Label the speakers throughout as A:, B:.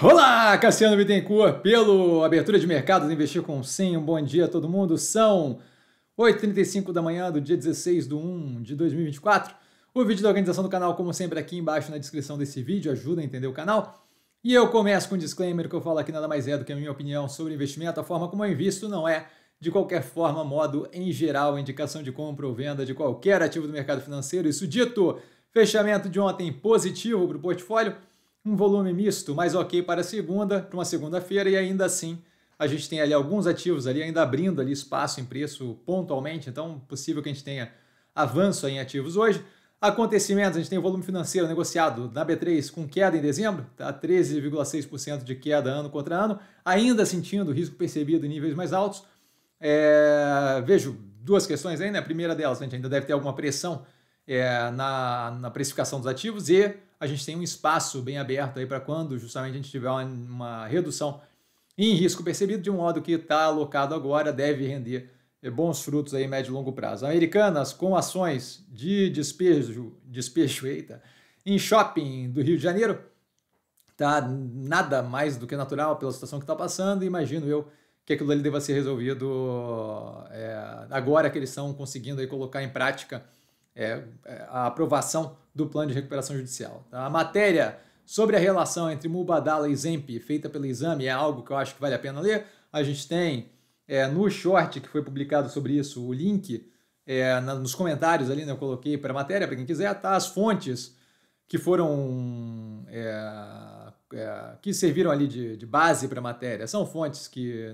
A: Olá, Cassiano Bittencourt, pelo Abertura de Mercados Investir com Sim. Um bom dia a todo mundo. São 8h35 da manhã do dia 16 de 1 de 2024. O vídeo da organização do canal, como sempre, aqui embaixo na descrição desse vídeo, ajuda a entender o canal. E eu começo com um disclaimer que eu falo aqui nada mais é do que a minha opinião sobre investimento. A forma como eu invisto não é, de qualquer forma, modo em geral, indicação de compra ou venda de qualquer ativo do mercado financeiro. Isso dito, fechamento de ontem positivo para o portfólio um volume misto, mas ok para segunda, para uma segunda-feira, e ainda assim a gente tem ali alguns ativos ali ainda abrindo ali espaço em preço pontualmente, então possível que a gente tenha avanço em ativos hoje. Acontecimentos, a gente tem o volume financeiro negociado na B3 com queda em dezembro, tá 13,6% de queda ano contra ano, ainda sentindo risco percebido em níveis mais altos. É, vejo duas questões aí, né? A primeira delas, a gente ainda deve ter alguma pressão é, na, na precificação dos ativos e a gente tem um espaço bem aberto aí para quando justamente a gente tiver uma, uma, redução em risco percebido, de um modo que está alocado agora deve render é, bons frutos aí médio e longo prazo. Americanas com ações de despejo, despejo eita, em shopping do Rio de Janeiro, tá nada mais do que natural pela situação que está passando, imagino eu que aquilo ali deva ser resolvido é, agora que eles estão conseguindo aí colocar em prática é, é, a aprovação do plano de recuperação judicial. Tá? A matéria sobre a relação entre Mubadala e Zemp, feita pelo exame, é algo que eu acho que vale a pena ler. A gente tem é, no short que foi publicado sobre isso o link é, na, nos comentários ali, né, eu coloquei para a matéria, para quem quiser, tá? As fontes que foram. É, é, que serviram ali de, de base para a matéria são fontes que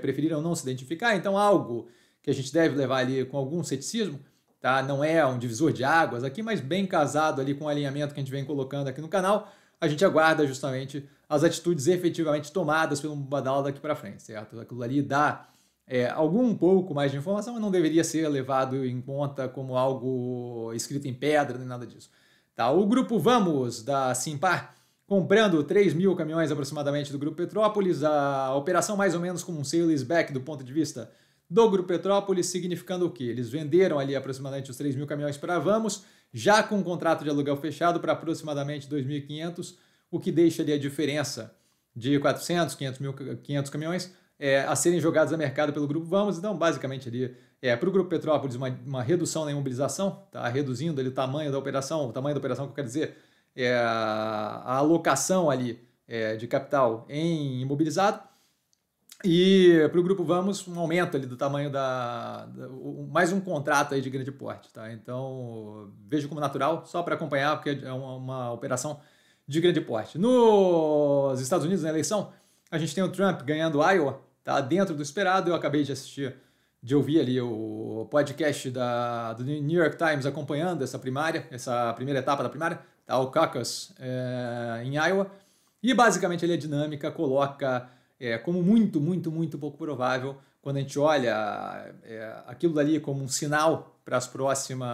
A: preferiram não se identificar, então algo que a gente deve levar ali com algum ceticismo tá? Não é um divisor de águas aqui, mas bem casado ali com o alinhamento que a gente vem colocando aqui no canal. A gente aguarda justamente as atitudes efetivamente tomadas pelo Badal daqui para frente, certo? Aquilo ali dá é, algum pouco mais de informação, mas não deveria ser levado em conta como algo escrito em pedra nem nada disso. Tá? O grupo Vamos da Simpar comprando 3 mil caminhões aproximadamente do Grupo Petrópolis, a operação mais ou menos como um sales back do ponto de vista do Grupo Petrópolis, significando o quê? Eles venderam ali aproximadamente os 3 mil caminhões para Vamos, já com o um contrato de aluguel fechado para aproximadamente 2.500, o que deixa ali a diferença de 400, 500, mil, 500 caminhões é, a serem jogados a mercado pelo Grupo Vamos. Então, basicamente ali, é, para o Grupo Petrópolis, uma, uma, redução na imobilização, tá reduzindo ali o tamanho da operação, o tamanho da operação que eu quero dizer, é, a alocação ali é, de capital em imobilizado, e para o grupo Vamos, um aumento ali do tamanho da, da. mais um contrato aí de grande porte, tá? Então, vejo como natural, só para acompanhar, porque é uma, uma, operação de grande porte. Nos Estados Unidos, na eleição, a gente tem o Trump ganhando Iowa, tá? Dentro do esperado, eu acabei de assistir, de ouvir ali o podcast da, do New York Times acompanhando essa primária, essa primeira etapa da primária, tá? O caucus é, em Iowa. E basicamente ali a dinâmica coloca é, como muito, muito, muito pouco provável quando a gente olha é, aquilo dali como um sinal para as próximas.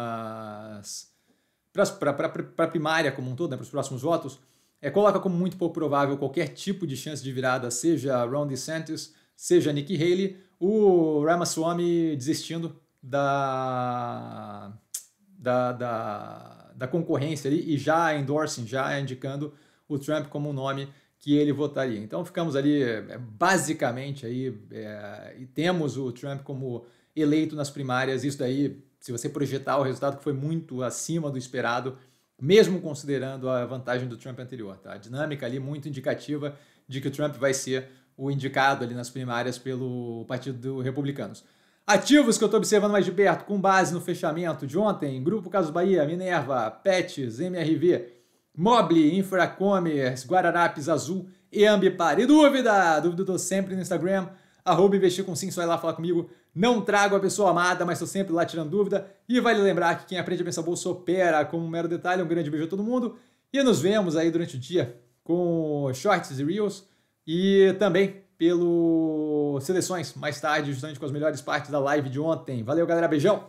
A: para a primária como um todo, né, para os próximos votos, é, coloca como muito pouco provável qualquer tipo de chance de virada, seja Ron DeSantis, seja Nikki Haley, o Ramaswamy desistindo da, da, da, da concorrência ali e já endorsing, já indicando o Trump como um nome que ele votaria. Então ficamos ali eh, basicamente aí é, e temos o Trump como eleito nas primárias. Isso daí, se você projetar o resultado que foi muito acima do esperado, mesmo considerando a vantagem do Trump anterior, tá? A dinâmica ali muito indicativa de que o Trump vai ser o indicado ali nas primárias pelo Partido dos Republicanos. Ativos que eu estou observando mais de perto, com base no fechamento de ontem, Grupo Caso Bahia, Minerva, Pets, MRV, Mobile, Infracomers, Guararapes Azul e Ambipar. E dúvida? Dúvida eu tô sempre no Instagram, arroba investir com sim, só vai lá falar comigo. Não trago a pessoa amada, mas estou sempre lá tirando dúvida. E vale lembrar que quem aprende a pensar bolsa opera. Como um mero detalhe, um grande beijo a todo mundo. E nos vemos aí durante o dia com shorts e reels e também pelo seleções mais tarde, justamente com as melhores partes da live de ontem. Valeu, galera. Beijão!